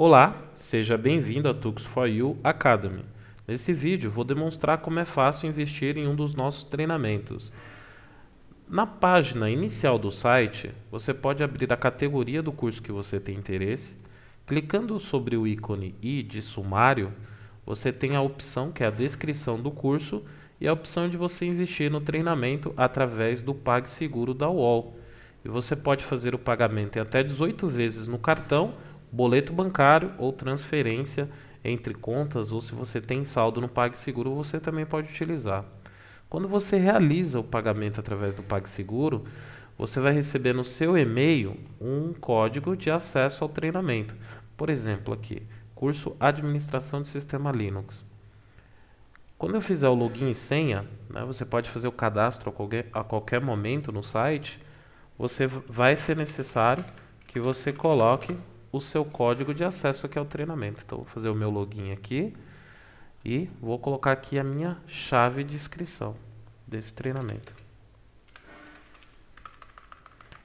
Olá, seja bem-vindo à Tux 4 u Academy. Nesse vídeo vou demonstrar como é fácil investir em um dos nossos treinamentos. Na página inicial do site, você pode abrir a categoria do curso que você tem interesse. Clicando sobre o ícone I de sumário, você tem a opção que é a descrição do curso e a opção de você investir no treinamento através do PagSeguro da UOL. E você pode fazer o pagamento em até 18 vezes no cartão boleto bancário ou transferência entre contas, ou se você tem saldo no PagSeguro, você também pode utilizar. Quando você realiza o pagamento através do PagSeguro, você vai receber no seu e-mail um código de acesso ao treinamento. Por exemplo, aqui, curso Administração de Sistema Linux. Quando eu fizer o login e senha, né, você pode fazer o cadastro a qualquer, a qualquer momento no site, você vai ser necessário que você coloque o seu código de acesso aqui ao é treinamento. Então, vou fazer o meu login aqui e vou colocar aqui a minha chave de inscrição desse treinamento.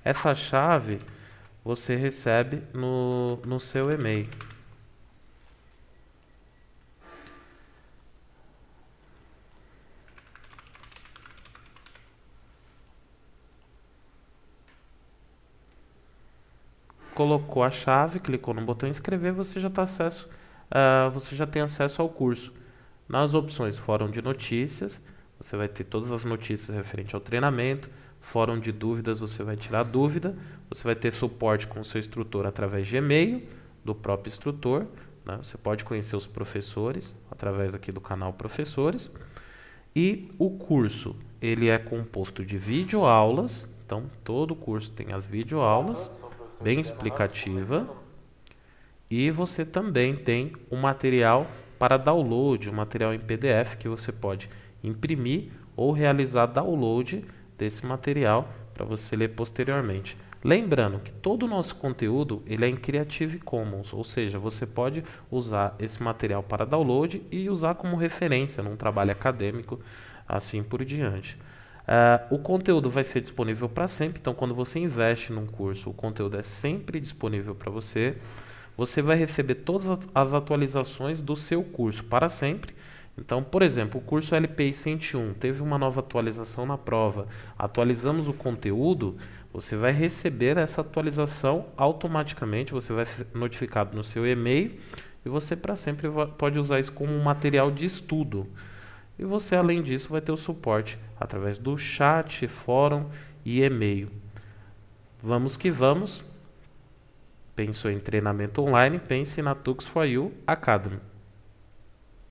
Essa chave você recebe no, no seu e-mail. colocou a chave, clicou no botão inscrever, você já, tá acesso, uh, você já tem acesso ao curso. Nas opções fórum de notícias, você vai ter todas as notícias referente ao treinamento, fórum de dúvidas, você vai tirar dúvida, você vai ter suporte com o seu instrutor através de e-mail do próprio instrutor, né? você pode conhecer os professores através aqui do canal Professores. E o curso, ele é composto de videoaulas, então todo o curso tem as videoaulas. aulas bem explicativa. E você também tem o um material para download, um material em PDF que você pode imprimir ou realizar download desse material para você ler posteriormente. Lembrando que todo o nosso conteúdo ele é em Creative Commons, ou seja, você pode usar esse material para download e usar como referência num trabalho acadêmico, assim por diante. Uh, o conteúdo vai ser disponível para sempre, então quando você investe num curso, o conteúdo é sempre disponível para você. Você vai receber todas as atualizações do seu curso para sempre. Então, por exemplo, o curso LPI 101 teve uma nova atualização na prova, atualizamos o conteúdo, você vai receber essa atualização automaticamente, você vai ser notificado no seu e-mail e você para sempre pode usar isso como material de estudo. E você, além disso, vai ter o suporte através do chat, fórum e e-mail. Vamos que vamos. Pensou em treinamento online? Pense na Tux 4 u Academy.